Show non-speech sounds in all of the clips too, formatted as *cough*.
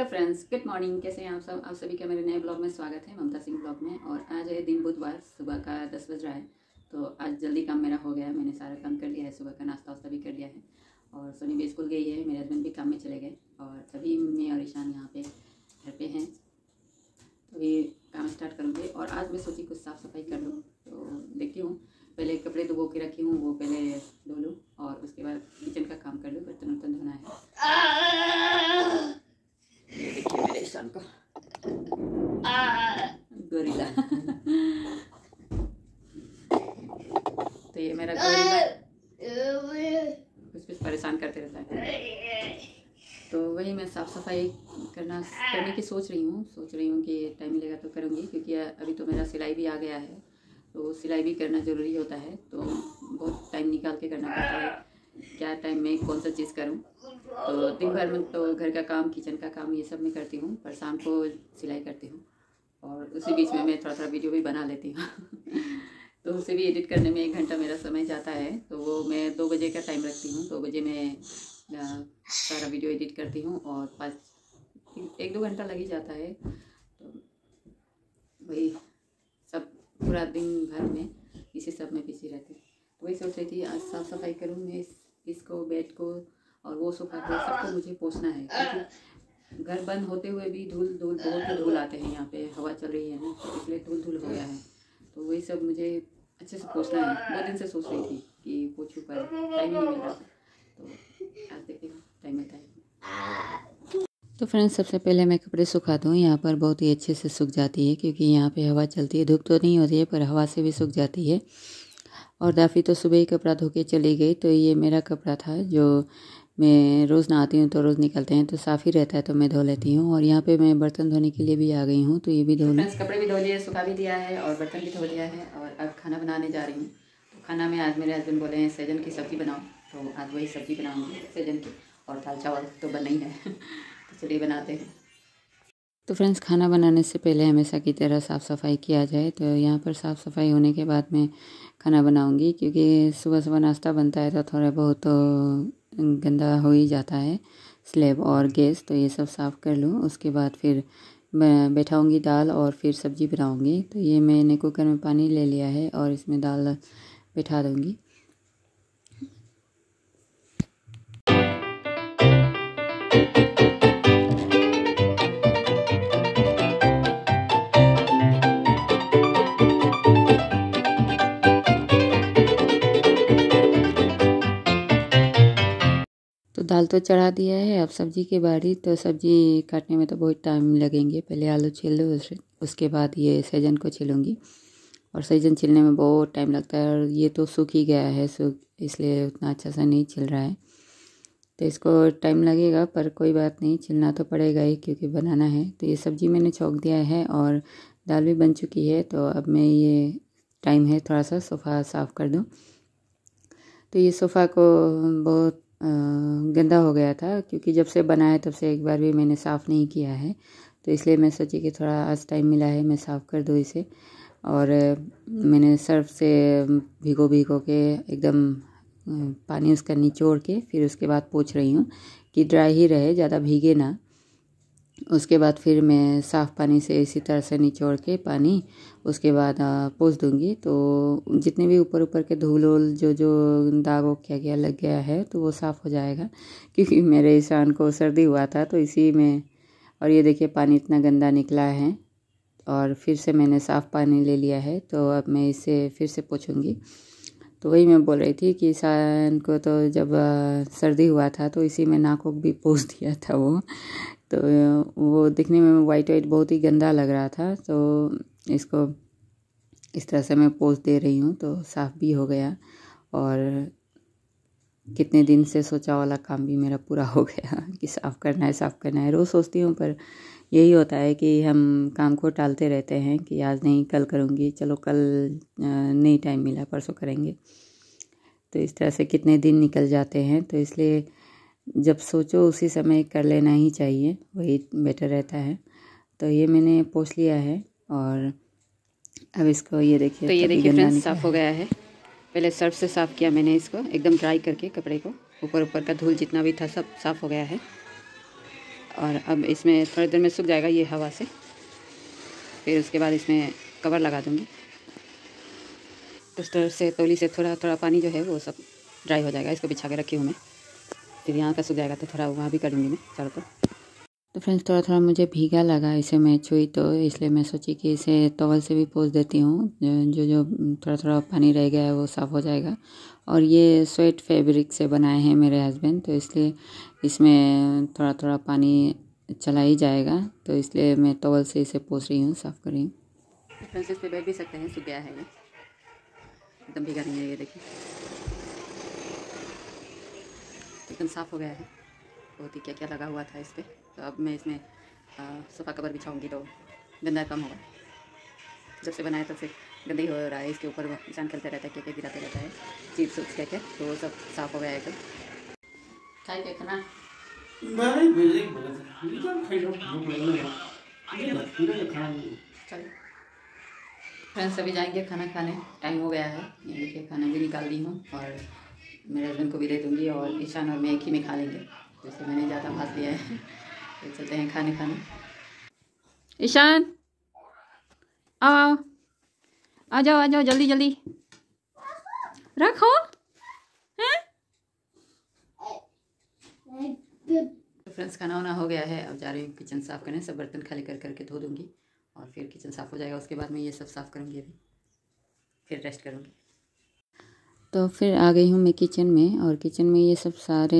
hello friends good morning कैसे हैं आप सब आप सभी का मेरे नए ब्लॉग में स्वागत है ममता सिंह ब्लॉग में और आज है दिन बुधवार सुबह का दस बज रहा है तो आज जल्दी काम मेरा हो गया है मैंने सारा काम कर लिया है सुबह का नाश्ता वास्ता भी कर लिया है और सोनी भी स्कूल गई है मेरे हस्बैंड भी काम में चले गए और अभी मैं और ईशान यहाँ पे घर पर हैं तो अभी काम स्टार्ट करूँगी और आज मैं सोची कुछ साफ़ सफाई कर लूँ तो देखती हूँ पहले कपड़े धो के रखी हूँ वो पहले धो लूँ और उसके बाद किचन का काम कर लूँ बर्तन वर्तन धोना है इंसान को गोरिला तो ये मेरा कुछ कुछ परेशान करते रहता है तो वही मैं साफ़ सफाई करना करने की सोच रही हूँ सोच रही हूँ कि टाइम मिलेगा तो करूँगी क्योंकि अभी तो मेरा सिलाई भी आ गया है तो सिलाई भी करना ज़रूरी होता है तो बहुत टाइम निकाल के करना पड़ता है क्या टाइम में कौन सा चीज़ करूँ तो दिन भर में तो घर का काम किचन का काम ये सब मैं करती हूँ पर शाम को सिलाई करती हूँ और उसी बीच में मैं थोड़ा थोड़ा वीडियो भी बना लेती हूँ *laughs* तो उसे भी एडिट करने में एक घंटा मेरा समय जाता है तो वो मैं दो बजे का टाइम रखती हूँ दो बजे मैं सारा वीडियो एडिट करती हूँ और पाँच एक दो घंटा लग ही जाता है तो वही सब पूरा दिन भर में इसी सब में बिजी रहती हूँ वही सोच रही थी आज साफ़ सफाई करूँ मैं इस इसको बेड को और वो सोफा को सबको मुझे पोसना है क्योंकि घर बंद होते हुए भी धूल धूल बहुत ही धूल आते हैं यहाँ पे हवा चल रही है ना तो इसलिए धूल धूल हो गया है तो वही सब मुझे अच्छे से पोसना है दो दिन से सोच रही थी कि पोछू पर टाइम नहीं मिला तो आज देखते टाइम मिलता है तो फ्रेंड्स सबसे पहले मैं कपड़े सुखा दूँ यहाँ पर बहुत ही अच्छे से सूख जाती है क्योंकि यहाँ पे हवा चलती है धूप तो नहीं होती है पर हवा से भी सूख जाती है और दाफ़ी तो सुबह ही कपड़ा धो के चली गई तो ये मेरा कपड़ा था जो मैं रोज़ नहाती हूँ तो रोज़ निकलते हैं तो साफ़ ही रहता है तो मैं धो लेती हूँ और यहाँ पे मैं बर्तन धोने के लिए भी आ गई हूँ तो ये भी धो तो लूँ कपड़े भी धो लिए सुखा भी दिया है और बर्तन भी धो लिया है और अब खाना बनाने जा रही हूँ तो खाना में आज मेरे हस्बैंड बोले हैं सैजन की सब्ज़ी बनाओ तो आज वही सब्ज़ी बनाऊँगी सैजन की और दाल चावल तो बना ही है *laughs* तो चलिए बनाते हैं तो फ्रेंड्स खाना बनाने से पहले हमेशा की तरह साफ़ सफाई किया जाए तो यहाँ पर साफ़ सफाई होने के बाद मैं खाना बनाऊँगी क्योंकि सुबह सुबह नाश्ता बनता है तो थोड़ा बहुत तो गंदा हो ही जाता है स्लेब और गैस तो ये सब साफ़ कर लूँ उसके बाद फिर बैठाऊँगी दाल और फिर सब्ज़ी बनाऊँगी तो ये मैंने कुकर में पानी ले लिया है और इसमें दाल बैठा दूँगी दाल तो चढ़ा दिया है अब सब्जी के बारी तो सब्जी काटने में तो बहुत टाइम लगेंगे पहले आलू छील लो उसके बाद ये सहजन को छीलूँगी और सहजन छिलने में बहुत टाइम लगता है और ये तो सूख ही गया है सूख इसलिए उतना अच्छा सा नहीं छिल रहा है तो इसको टाइम लगेगा पर कोई बात नहीं छिलना तो पड़ेगा ही क्योंकि बनाना है तो ये सब्जी मैंने छोंक दिया है और दाल भी बन चुकी है तो अब मैं ये टाइम है थोड़ा सा सोफ़ा साफ़ कर दूँ तो ये सोफ़ा को बहुत गंदा हो गया था क्योंकि जब से बना है तब से एक बार भी मैंने साफ़ नहीं किया है तो इसलिए मैं सोची कि थोड़ा आज टाइम मिला है मैं साफ़ कर दूँ इसे और मैंने सर्फ से भिगो भिगो के एकदम पानी उसका निचोड़ के फिर उसके बाद पोछ रही हूँ कि ड्राई ही रहे ज़्यादा भीगे ना उसके बाद फिर मैं साफ़ पानी से इसी तरह से निचोड़ के पानी उसके बाद पोस दूंगी तो जितने भी ऊपर ऊपर के धूल वूल जो जो दाग वो क्या गया लग गया है तो वो साफ़ हो जाएगा *laughs* क्योंकि मेरे इंसान को सर्दी हुआ था तो इसी में और ये देखिए पानी इतना गंदा निकला है और फिर से मैंने साफ़ पानी ले लिया है तो अब मैं इसे फिर से पोछूँगी तो वही मैं बोल रही थी कि इंसान को तो जब सर्दी हुआ था तो इसी में नाकों भी पोस दिया था वो तो वो दिखने में वाइट वाइट बहुत ही गंदा लग रहा था तो इसको इस तरह से मैं पोज दे रही हूँ तो साफ़ भी हो गया और कितने दिन से सोचा वाला काम भी मेरा पूरा हो गया *laughs* कि साफ़ करना है साफ़ करना है रोज़ सोचती हूँ पर यही होता है कि हम काम को टालते रहते हैं कि आज नहीं कल करूँगी चलो कल नहीं टाइम मिला परसों करेंगे तो इस तरह से कितने दिन निकल जाते हैं तो इसलिए जब सोचो उसी समय कर लेना ही चाहिए वही बेटर रहता है तो ये मैंने पोस लिया है और अब इसको ये देखिए तो ये देखिए फ्रेंड्स साफ़ हो गया है पहले सर्फ से साफ़ किया मैंने इसको एकदम ड्राई करके कपड़े को ऊपर ऊपर का धूल जितना भी था सब साफ़ हो गया है और अब इसमें थोड़ी देर में सूख जाएगा ये हवा से फिर उसके बाद इसमें कवर लगा दूँगी उस से तौली से थोड़ा थोड़ा पानी जो है वो सब ड्राई हो जाएगा इसको बिछा के रखी हूँ मैं फिर यहाँ का सूख जाएगा तो थोड़ा वहाँ भी करूँगी मैं चारों तरफ तो।, तो फ्रेंड्स थोड़ा थोड़ा मुझे भीगा लगा इसे मैं छुई तो इसलिए मैं सोची कि इसे तवल से भी पोस देती हूँ जो जो थोड़ा थोड़ा पानी रह गया है वो साफ़ हो जाएगा और ये स्वेट फैब्रिक से बनाए हैं मेरे हस्बैंड तो इसलिए इसमें थोड़ा थोड़ा पानी चला ही जाएगा तो इसलिए मैं तवल से इसे पोस रही हूँ साफ़ कर रही हूँ फ्रेंड्स इस पर बैठ भी सकते हैं सूख गया है एकदम भीगा नहीं है ये देखिए एकदम साफ़ हो गया है बहुत ही क्या क्या लगा हुआ था इस पर तो अब मैं इसमें सोफ़ा कवर बिछाऊँगी तो गंदा कम होगा जब से बनाया तब से ही हो रहा है इसके ऊपर इंसान खेलते रहता है क्या क्या गिराते रहता है चीज उप्स क्या क्या तो वो सब साफ़ हो गया है एकदम खाए क्या खाना तो तो फ्रेंड्स अभी जाएंगे खाना खाने टाइम हो गया है ये देखिए खाना भी निकाल दी हूँ और मेरे हस्बैंड को भी ले दूँगी और ईशान और मैं एक ही में खा लेंगे जैसे मैंने ज़्यादा भाग लिया है तो *laughs* चलते हैं खाने खाने ईशान आओ आओ आ जाओ आ जाओ जल्दी जल्दी रखो तो फ्रेंड्स खाना वाना हो गया है अब जा रही हूँ किचन साफ़ करने सब बर्तन खाली कर करके धो दूँगी और फिर किचन साफ़ हो जाएगा उसके बाद मैं ये सब साफ़ करूँगी अभी फिर रेस्ट करूँगी तो फिर आ गई हूँ मैं किचन में और किचन में ये सब सारे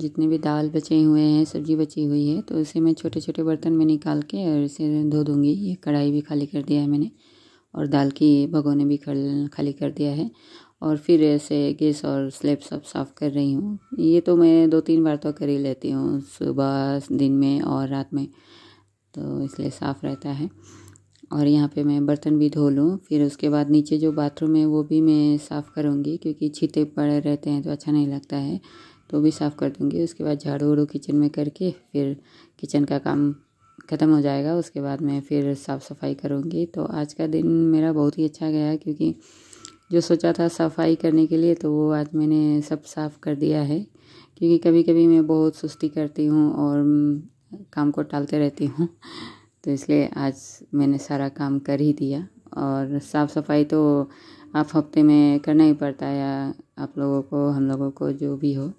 जितने भी दाल बचे हुए हैं सब्जी बची हुई है तो इसे मैं छोटे छोटे बर्तन में निकाल के और इसे धो दूँगी ये कढ़ाई भी खाली कर दिया है मैंने और दाल की भगोने भी खाली कर दिया है और फिर ऐसे गैस और स्लेब सब साफ़ कर रही हूँ ये तो मैं दो तीन बार तो कर ही लेती हूँ सुबह दिन में और रात में तो इसलिए साफ़ रहता है और यहाँ पे मैं बर्तन भी धो लूँ फिर उसके बाद नीचे जो बाथरूम है वो भी मैं साफ़ करूँगी क्योंकि छीटे पड़े रहते हैं तो अच्छा नहीं लगता है तो भी साफ़ कर दूँगी उसके बाद झाड़ू उड़ू किचन में करके फिर किचन का काम ख़त्म हो जाएगा उसके बाद मैं फिर साफ़ सफाई करूँगी तो आज का दिन मेरा बहुत ही अच्छा गया क्योंकि जो सोचा था सफाई करने के लिए तो वो आज मैंने सब साफ़ कर दिया है क्योंकि कभी कभी मैं बहुत सुस्ती करती हूँ और काम को टालते रहती हूँ तो इसलिए आज मैंने सारा काम कर ही दिया और साफ़ सफाई तो आप हफ्ते में करना ही पड़ता है या आप लोगों को हम लोगों को जो भी हो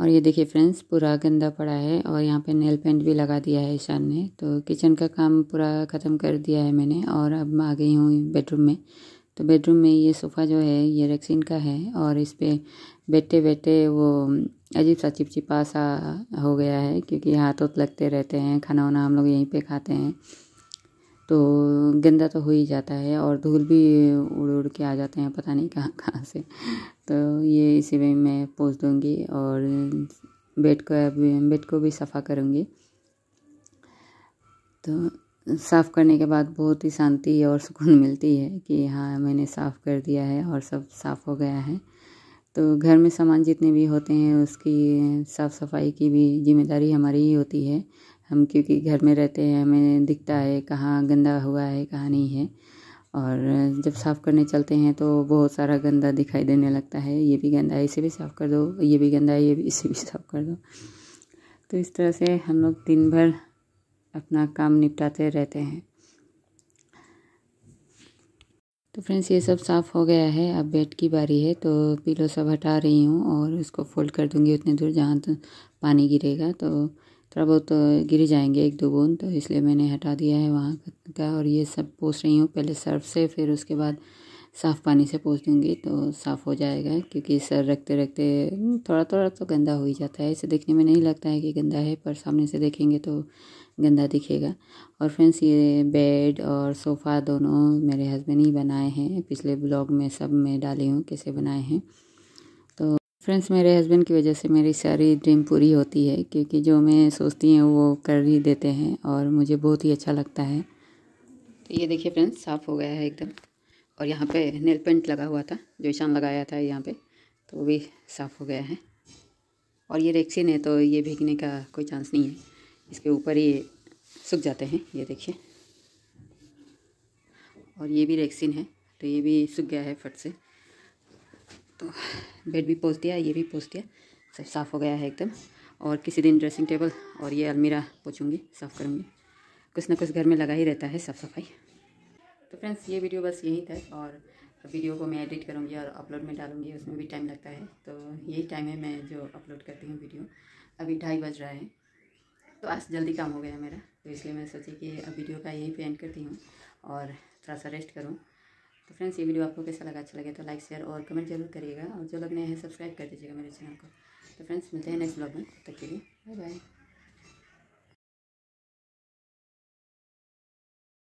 और ये देखिए फ्रेंड्स पूरा गंदा पड़ा है और यहाँ पे नेल पेंट भी लगा दिया है ईशान ने तो किचन का काम पूरा ख़त्म कर दिया है मैंने और अब मैं आ गई हूँ बेडरूम में तो बेडरूम में ये सोफ़ा जो है ये रेक्सिन का है और इस पर बैठे बैठे वो अजीब सा चिपचिपा सा हो गया है क्योंकि हाथ उत लगते रहते हैं खाना वाना हम लोग यहीं पे खाते हैं तो गंदा तो हो ही जाता है और धूल भी उड़ उड़ के आ जाते हैं पता नहीं कहाँ कहाँ से तो ये इसी में मैं पोस दूँगी और बेड को बेड को भी सफ़ा करूँगी तो साफ़ करने के बाद बहुत ही शांति और सुकून मिलती है कि हाँ मैंने साफ़ कर दिया है और सब साफ़ हो गया है तो घर में सामान जितने भी होते हैं उसकी साफ़ सफाई की भी जिम्मेदारी हमारी ही होती है हम क्योंकि घर में रहते हैं हमें दिखता है कहाँ गंदा हुआ है कहाँ नहीं है और जब साफ़ करने चलते हैं तो बहुत सारा गंदा दिखाई देने लगता है ये भी गंदा है इसे भी साफ़ कर दो ये भी गंदा है ये भी इसे भी साफ़ कर दो तो इस तरह से हम लोग दिन भर अपना काम निपटाते रहते हैं तो फ्रेंड्स ये सब साफ़ हो गया है अब बेड की बारी है तो पिलो सब हटा रही हूँ और उसको फोल्ड कर दूँगी उतने दूर जहाँ तो पानी गिरेगा तो थोड़ा बहुत तो गिर जाएंगे एक दो बूंद तो इसलिए मैंने हटा दिया है वहाँ का और ये सब पोस रही हूँ पहले सर्फ से फिर उसके बाद साफ़ पानी से पोस दूँगी तो साफ़ हो जाएगा क्योंकि सर रखते रखते थोड़ा थोड़ा तो गंदा हो ही जाता है इसे देखने में नहीं लगता है कि गंदा है पर सामने से देखेंगे तो गंदा दिखेगा और फ्रेंड्स ये बेड और सोफ़ा दोनों मेरे हस्बैंड ही बनाए हैं पिछले ब्लॉग में सब मैं डाली हूँ कैसे बनाए हैं तो फ्रेंड्स मेरे हस्बैंड की वजह से मेरी सारी ड्रीम पूरी होती है क्योंकि जो मैं सोचती हूँ वो कर ही देते हैं और मुझे बहुत ही अच्छा लगता है तो ये देखिए फ्रेंड्स साफ़ हो गया है एकदम और यहाँ पे नेल पेंट लगा हुआ था जो ईशान लगाया था यहाँ पे तो वो भी साफ़ हो गया है और ये रेक्सिन है तो ये भीगने का कोई चांस नहीं है इसके ऊपर ही सूख जाते हैं ये देखिए और ये भी रेक्सिन है तो ये भी सूख गया है फट से तो बेड भी पोस दिया ये भी पोस दिया सब साफ़ हो गया है एकदम और किसी दिन ड्रेसिंग टेबल और ये अलमीरा पोछूँगी साफ़ करूँगी कुछ ना कुछ घर में लगा ही रहता है साफ़ सफाई तो फ्रेंड्स ये वीडियो बस यही था और वीडियो को मैं एडिट करूँगी और अपलोड में डालूँगी उसमें भी टाइम लगता है तो यही टाइम है मैं जो अपलोड करती हूँ वीडियो अभी ढाई बज रहा है तो आज जल्दी काम हो गया मेरा तो इसलिए मैं सोची कि अब वीडियो का यहीं पे एंड करती हूँ और थोड़ा सा रेस्ट करूँ तो फ्रेंड्स ये वीडियो आपको कैसा लगा अच्छा लगे तो लाइक शेयर और कमेंट जरूर करिएगा और जो लोग नए हैं सब्सक्राइब कर दीजिएगा मेरे चैनल को तो फ्रेंड्स मिलते हैं नेक्स्ट ब्लॉग में तब तक के लिए बाय बाय